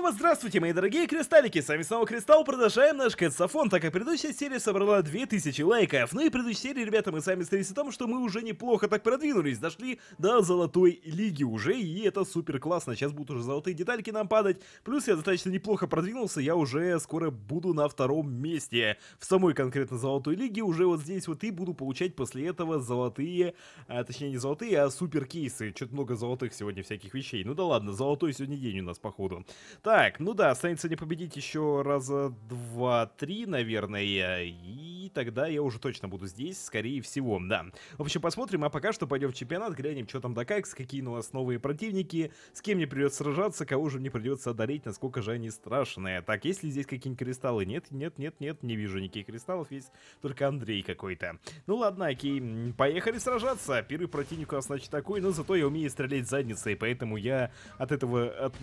снова здравствуйте, мои дорогие кристаллики, с вами снова Кристалл, продолжаем наш кэтсофон, так как предыдущая серия собрала 2000 лайков. Ну и предыдущая серия, ребята, мы с вами встретились о том, что мы уже неплохо так продвинулись, дошли до золотой лиги уже, и это супер классно, сейчас будут уже золотые детальки нам падать, плюс я достаточно неплохо продвинулся, я уже скоро буду на втором месте в самой конкретно золотой лиге, уже вот здесь вот и буду получать после этого золотые, а, точнее не золотые, а супер кейсы, что-то много золотых сегодня всяких вещей, ну да ладно, золотой сегодня день у нас походу. Так, ну да, останется не победить еще раза два-три, наверное, и тогда я уже точно буду здесь, скорее всего, да. В общем, посмотрим, а пока что пойдем в чемпионат, глянем, что там да как, какие у нас новые противники, с кем мне придется сражаться, кого же мне придется одолеть, насколько же они страшные. Так, есть ли здесь какие-нибудь кристаллы? Нет, нет, нет, нет, не вижу никаких кристаллов, есть только Андрей какой-то. Ну ладно, окей, поехали сражаться. Первый противник у нас, значит, такой, но зато я умею стрелять задницей, поэтому я от этого, от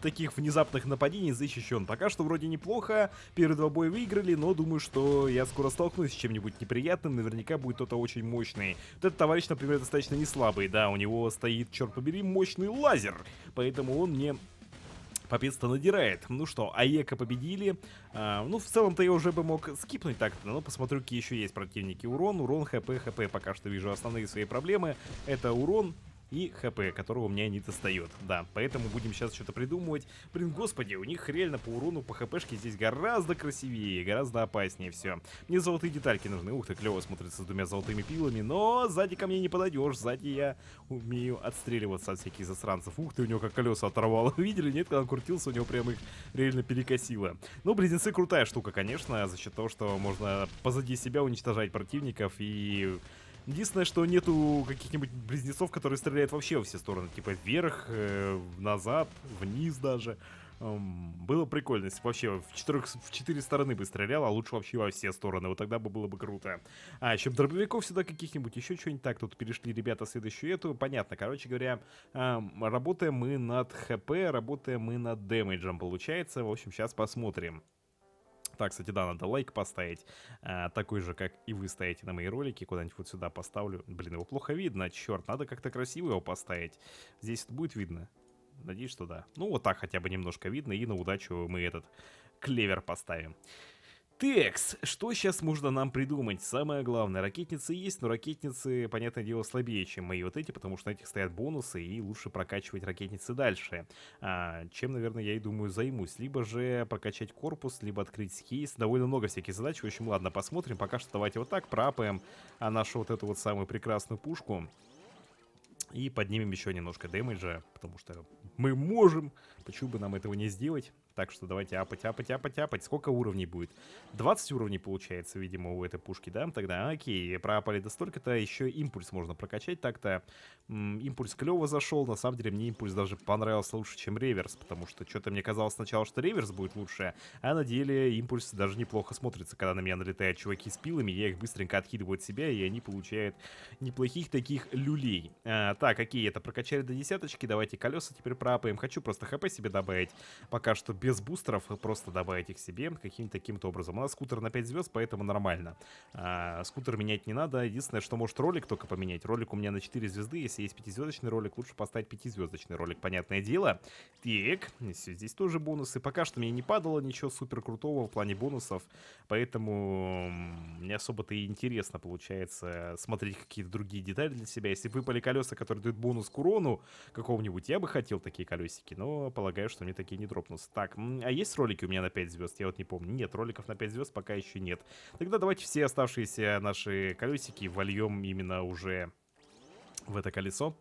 таких внезапных внезапных нападений защищен. Пока что вроде неплохо, первые два боя выиграли, но думаю, что я скоро столкнусь с чем-нибудь неприятным, наверняка будет кто-то очень мощный. Вот этот товарищ, например, достаточно не слабый, да, у него стоит, черт побери, мощный лазер, поэтому он мне Попец-то надирает. Ну что, Аека победили. А, ну, в целом-то я уже бы мог скипнуть так-то, но посмотрю, какие еще есть противники. Урон, урон, хп, хп. Пока что вижу основные свои проблемы. Это урон, и хп, которого у меня не достает. Да, поэтому будем сейчас что-то придумывать. Блин, господи, у них реально по урону, по хпшке здесь гораздо красивее, гораздо опаснее все. Мне золотые детальки нужны. Ух ты, клево смотрится с двумя золотыми пилами, но сзади ко мне не подойдешь. Сзади я умею отстреливаться от всяких засранцев. Ух ты, у него как колеса оторвало. Видели, нет, когда он крутился, у него прям их реально перекосило. Ну, близнецы крутая штука, конечно, за счет того, что можно позади себя уничтожать противников и Единственное, что нету каких-нибудь близнецов, которые стреляют вообще во все стороны. Типа вверх, э, назад, вниз даже. Эм, было прикольно, если вообще в, четырех, в четыре стороны бы стрелял, а лучше вообще во все стороны. Вот тогда бы было бы круто. А, еще дробовиков сюда каких-нибудь, еще что-нибудь так. Тут перешли ребята следующую эту. Понятно, короче говоря, эм, работаем мы над ХП, работаем мы над дэмэджем, получается. В общем, сейчас посмотрим. Так, кстати, да, надо лайк поставить. Э, такой же, как и вы ставите на мои ролики. Куда-нибудь вот сюда поставлю. Блин, его плохо видно, черт. Надо как-то красиво его поставить. Здесь это будет видно. Надеюсь, что да. Ну, вот так хотя бы немножко видно. И на удачу мы этот клевер поставим. Текс, что сейчас можно нам придумать? Самое главное, ракетницы есть, но ракетницы, понятное дело, слабее, чем мои вот эти, потому что на этих стоят бонусы, и лучше прокачивать ракетницы дальше. А, чем, наверное, я и думаю займусь. Либо же прокачать корпус, либо открыть кейс. Довольно много всяких задач, в общем, ладно, посмотрим. Пока что давайте вот так пропаем а, нашу вот эту вот самую прекрасную пушку. И поднимем еще немножко дэмэджа, потому что мы можем. Почему бы нам этого не сделать? Так что давайте апать, апать, апать, апать. Сколько уровней будет? 20 уровней получается, видимо, у этой пушки, да? Тогда окей, проапали до столько-то, еще импульс можно прокачать. Так-то импульс клево зашел. На самом деле мне импульс даже понравился лучше, чем реверс, потому что что-то мне казалось сначала, что реверс будет лучше, а на деле импульс даже неплохо смотрится, когда на меня налетают чуваки с пилами, я их быстренько откидываю от себя, и они получают неплохих таких люлей. А, так, окей, это прокачали до десяточки, давайте колеса теперь проапаем. Хочу просто хп себе добавить, пока что без без бустеров э, просто добавить их себе каким-то каким то образом. У нас скутер на 5 звезд, поэтому нормально. А, скутер менять не надо. Единственное, что может ролик только поменять. Ролик у меня на 4 звезды. Если есть 5-звездочный ролик, лучше поставить 5-звездочный ролик, понятное дело. Так, здесь тоже бонусы. Пока что мне не падало ничего супер крутого в плане бонусов, поэтому не особо-то и интересно получается смотреть какие-то другие детали для себя. Если выпали колеса, которые дают бонус к урону какого-нибудь, я бы хотел такие колесики, но полагаю, что мне такие не дропнутся. Так, а есть ролики у меня на 5 звезд? Я вот не помню. Нет, роликов на 5 звезд пока еще нет. Тогда давайте все оставшиеся наши колесики вольем именно уже в это колесо.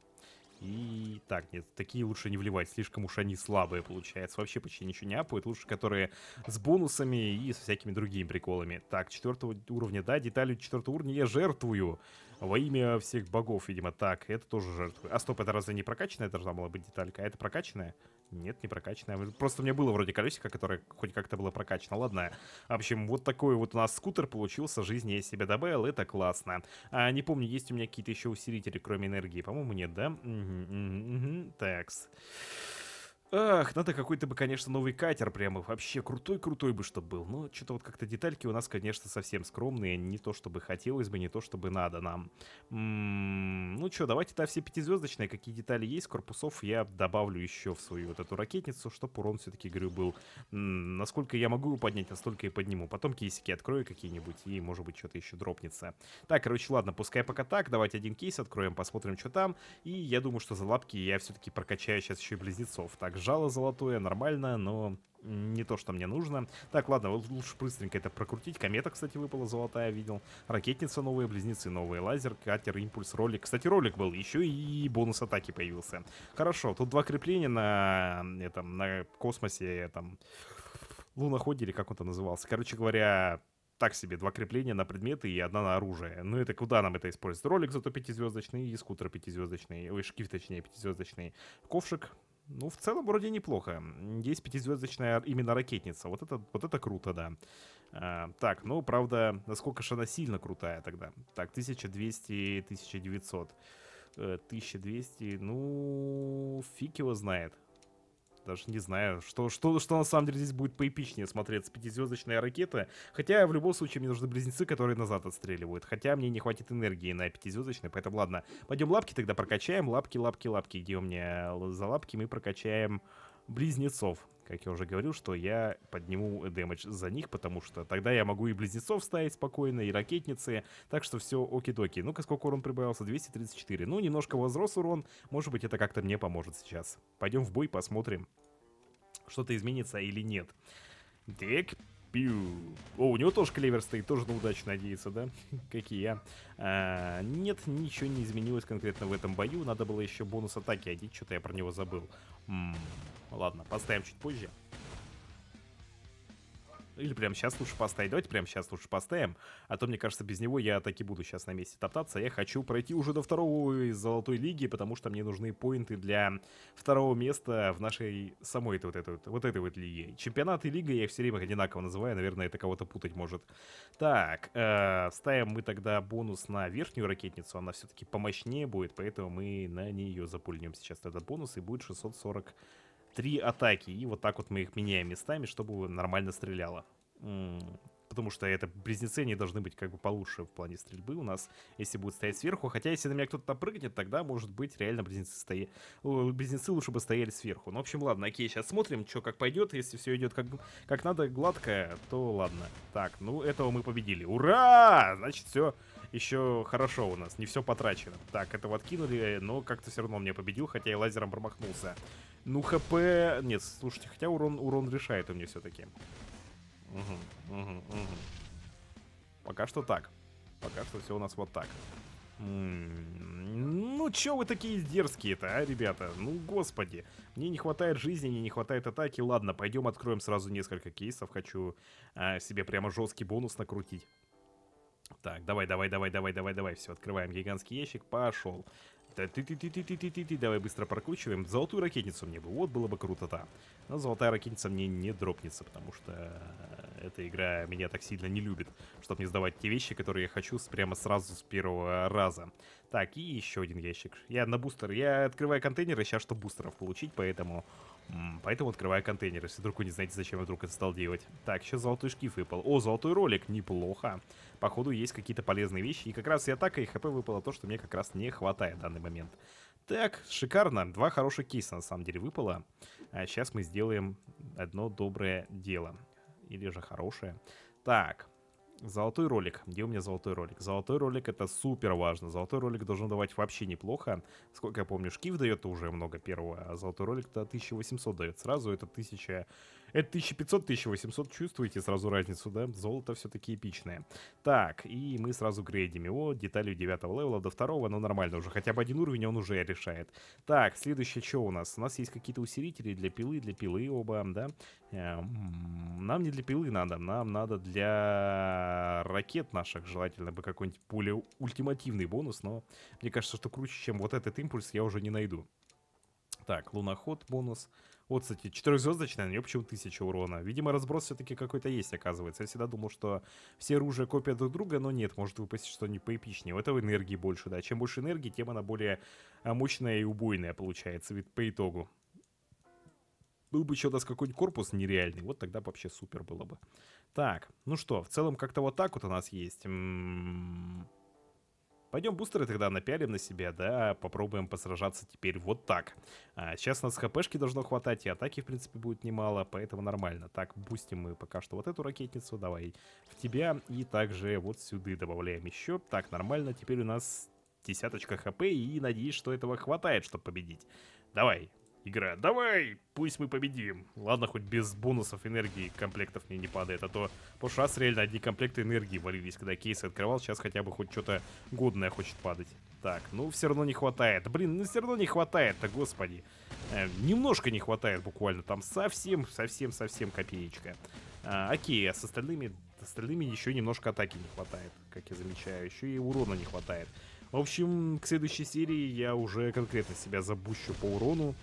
И так, нет, такие лучше не вливать, слишком уж они слабые получается. Вообще почти ничего не апают, лучше которые с бонусами и со всякими другими приколами. Так, четвертого уровня, да, деталью четвертого уровня я жертвую во имя всех богов, видимо, так, это тоже жертва. А стоп, это разве не прокачанная должна была быть деталька? А это прокачанная? Нет, не прокачанная. Просто у меня было вроде колесико, которое хоть как-то было прокачано. Ладно. В общем, вот такой вот у нас скутер получился. Жизни я себе добавил. Это классно. А, не помню, есть у меня какие-то еще усилители, кроме энергии. По-моему, нет, да? Угу, угу, угу. Такс. Ах, надо какой-то бы, конечно, новый катер прямо. Вообще крутой-крутой бы, чтобы был. Но что-то вот как-то детальки у нас, конечно, совсем скромные. Не то, чтобы хотелось бы, не то, чтобы надо нам. ну что, давайте-то все пятизвездочные. Какие детали есть, корпусов я добавлю еще в свою вот эту ракетницу, чтобы урон все-таки, говорю, был. насколько я могу его поднять, настолько и подниму. Потом кейсики открою какие-нибудь, и, может быть, что-то еще дропнется. Так, короче, ладно, пускай пока так. Давайте один кейс откроем, посмотрим, что там. И я думаю, что за лапки я все-таки прокачаю сейчас еще и близнецов. Также жало золотое, нормально, но не то, что мне нужно. Так, ладно, лучше быстренько это прокрутить. Комета, кстати, выпала золотая, видел. Ракетница новые, близнецы новые, лазер, катер, импульс, ролик. Кстати, ролик был, еще и бонус атаки появился. Хорошо, тут два крепления на этом, на космосе, там, луноходе или как он то назывался. Короче говоря, так себе, два крепления на предметы и одна на оружие. Ну это куда нам это использовать? Ролик зато пятизвездочный и скутер пятизвездочный, ой, шкив точнее пятизвездочный. Ковшик ну, в целом вроде неплохо. Есть пятизвездочная именно ракетница. Вот это, вот это круто, да. А, так, ну, правда, насколько же она сильно крутая тогда? Так, 1200, 1900. 1200, ну, фиг его знает даже не знаю, что, что, что на самом деле здесь будет поэпичнее смотреться. Пятизвездочная ракета. Хотя в любом случае мне нужны близнецы, которые назад отстреливают. Хотя мне не хватит энергии на пятизвездочной, поэтому ладно. Пойдем лапки тогда прокачаем. Лапки, лапки, лапки. Где у меня за лапки? Мы прокачаем близнецов как я уже говорил, что я подниму дэмэдж за них, потому что тогда я могу и близнецов ставить спокойно, и ракетницы, так что все оки-доки. Ну-ка, сколько урон прибавился? 234. Ну, немножко возрос урон, может быть, это как-то мне поможет сейчас. Пойдем в бой, посмотрим, что-то изменится или нет. Дек Пью. О, у него тоже клевер стоит, тоже на удачу надеется, да? как и я. А, нет, ничего не изменилось конкретно в этом бою. Надо было еще бонус атаки одеть, что-то я про него забыл. М Ладно, поставим чуть позже. Или прям сейчас лучше поставить. Давайте прямо сейчас лучше поставим. А то, мне кажется, без него я так и буду сейчас на месте топтаться. Я хочу пройти уже до второго из Золотой Лиги, потому что мне нужны поинты для второго места в нашей самой этой вот этой вот, вот этой вот лиге. Чемпионат и лига я их все время одинаково называю. Наверное, это кого-то путать может. Так, э, ставим мы тогда бонус на верхнюю ракетницу. Она все-таки помощнее будет, поэтому мы на нее запульнем сейчас этот бонус. И будет 640 три атаки. И вот так вот мы их меняем местами, чтобы нормально стреляло. Потому что это близнецы, они должны быть как бы получше в плане стрельбы у нас, если будут стоять сверху. Хотя, если на меня кто-то прыгнет, тогда, может быть, реально близнецы, стоя... близнецы лучше бы стояли сверху. Ну, в общем, ладно, окей, сейчас смотрим, что как пойдет. Если все идет как, как надо, гладко, то ладно. Так, ну, этого мы победили. Ура! Значит, все еще хорошо у нас, не все потрачено. Так, этого откинули, но как-то все равно мне победил, хотя и лазером промахнулся. Ну, хп... Нет, слушайте, хотя урон, урон решает у меня все-таки. Угу, угу, угу. Пока что так. Пока что все у нас вот так. Ну, че вы такие дерзкие-то, а, ребята? Ну, господи. Мне не хватает жизни, мне не хватает атаки. Ладно, пойдем откроем сразу несколько кейсов. Хочу а, себе прямо жесткий бонус накрутить. Так, давай, давай, давай, давай, давай, давай. Все, открываем гигантский ящик. Пошел ты ты ты ты ты ты ты ты давай быстро прокручиваем. Золотую ракетницу мне бы. Вот было бы круто-то. Но золотая ракетница мне не дропнется, потому что эта игра меня так сильно не любит, чтобы не сдавать те вещи, которые я хочу прямо сразу с первого раза. Так, и еще один ящик. Я на бустер. Я открываю контейнеры сейчас, что бустеров получить, поэтому Поэтому открываю контейнер, если вдруг вы не знаете, зачем я вдруг это стал делать. Так, сейчас золотой шкиф выпал. О, золотой ролик, неплохо. Походу есть какие-то полезные вещи. И как раз и атака, и хп выпало то, что мне как раз не хватает в данный момент. Так, шикарно. Два хороших кейса на самом деле выпало. А сейчас мы сделаем одно доброе дело. Или же хорошее. Так, Золотой ролик. Где у меня золотой ролик? Золотой ролик это супер важно. Золотой ролик должен давать вообще неплохо. Сколько я помню, шкив дает уже много первого, а золотой ролик-то 1800 дает сразу. Это 1000 это 1500-1800, чувствуете сразу разницу, да? Золото все-таки эпичное. Так, и мы сразу грейдим его деталью 9 левела до 2, но нормально уже. Хотя бы один уровень он уже решает. Так, следующее что у нас? У нас есть какие-то усилители для пилы, для пилы оба, да? Эм, нам не для пилы надо, нам надо для ракет наших, желательно бы какой-нибудь более ультимативный бонус, но мне кажется, что круче, чем вот этот импульс я уже не найду. Так, луноход бонус. Бонус. Вот, кстати, четырехзвездочная, на нее почему тысяча урона. Видимо, разброс все-таки какой-то есть, оказывается. Я всегда думал, что все оружия копия друг друга, но нет, может выпасть что-нибудь поэпичнее. У этого энергии больше, да. Чем больше энергии, тем она более а, мощная и убойная получается, ведь по итогу. Был бы еще у нас какой-нибудь корпус нереальный, вот тогда вообще супер было бы. Так, ну что, в целом как-то вот так вот у нас есть. М-м-м. Пойдем бустеры тогда напялим на себя, да, попробуем посражаться теперь вот так. А, сейчас у нас хпшки должно хватать, и атаки, в принципе, будет немало, поэтому нормально. Так, бустим мы пока что вот эту ракетницу, давай, в тебя, и также вот сюда добавляем еще. Так, нормально, теперь у нас десяточка хп, и надеюсь, что этого хватает, чтобы победить. Давай, игра. Давай, пусть мы победим. Ладно, хоть без бонусов энергии комплектов мне не падает, а то в прошлый раз реально одни комплекты энергии валились, когда Кейс открывал, сейчас хотя бы хоть что-то годное хочет падать. Так, ну все равно не хватает. Блин, ну все равно не хватает да господи. Э, немножко не хватает буквально, там совсем, совсем, совсем копеечка. А, окей, а с остальными, с остальными еще немножко атаки не хватает, как я замечаю, еще и урона не хватает. В общем, к следующей серии я уже конкретно себя забущу по урону.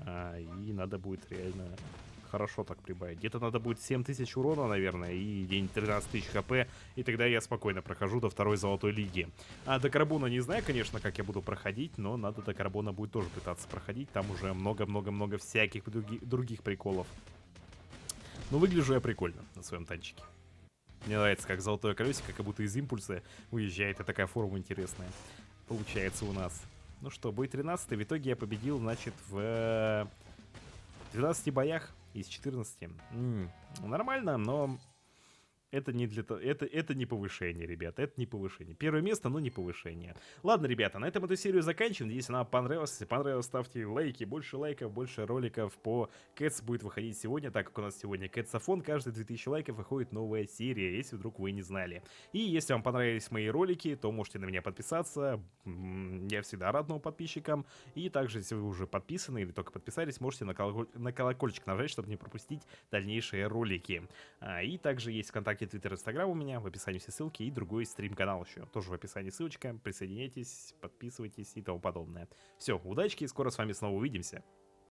А, и надо будет реально хорошо так прибавить. Где-то надо будет 7000 урона, наверное, и день 13 тысяч хп, и тогда я спокойно прохожу до второй золотой лиги. А до карбона не знаю, конечно, как я буду проходить, но надо до карбона будет тоже пытаться проходить, там уже много-много-много всяких други других приколов. Но выгляжу я прикольно на своем танчике. Мне нравится, как золотое колесико, как будто из импульса уезжает, и такая форма интересная получается у нас. Ну что, бой 13 В итоге я победил, значит, в 12 э, боях из 14. М -м, нормально, но это не для это, это не повышение, ребята, это не повышение. Первое место, но не повышение. Ладно, ребята, на этом эту серию заканчиваем. Если она понравилась. Если понравилось, ставьте лайки. Больше лайков, больше роликов по Кэтс будет выходить сегодня, так как у нас сегодня Кэтсофон. Каждые 2000 лайков выходит новая серия, если вдруг вы не знали. И если вам понравились мои ролики, то можете на меня подписаться. Я всегда рад новым подписчикам. И также, если вы уже подписаны или только подписались, можете на, колоколь... на колокольчик нажать, чтобы не пропустить дальнейшие ролики. А, и также есть ВКонтакте ВКонтакте, Твиттер, Инстаграм у меня, в описании все ссылки, и другой стрим-канал еще, тоже в описании ссылочка, присоединяйтесь, подписывайтесь и тому подобное. Все, удачки, и скоро с вами снова увидимся.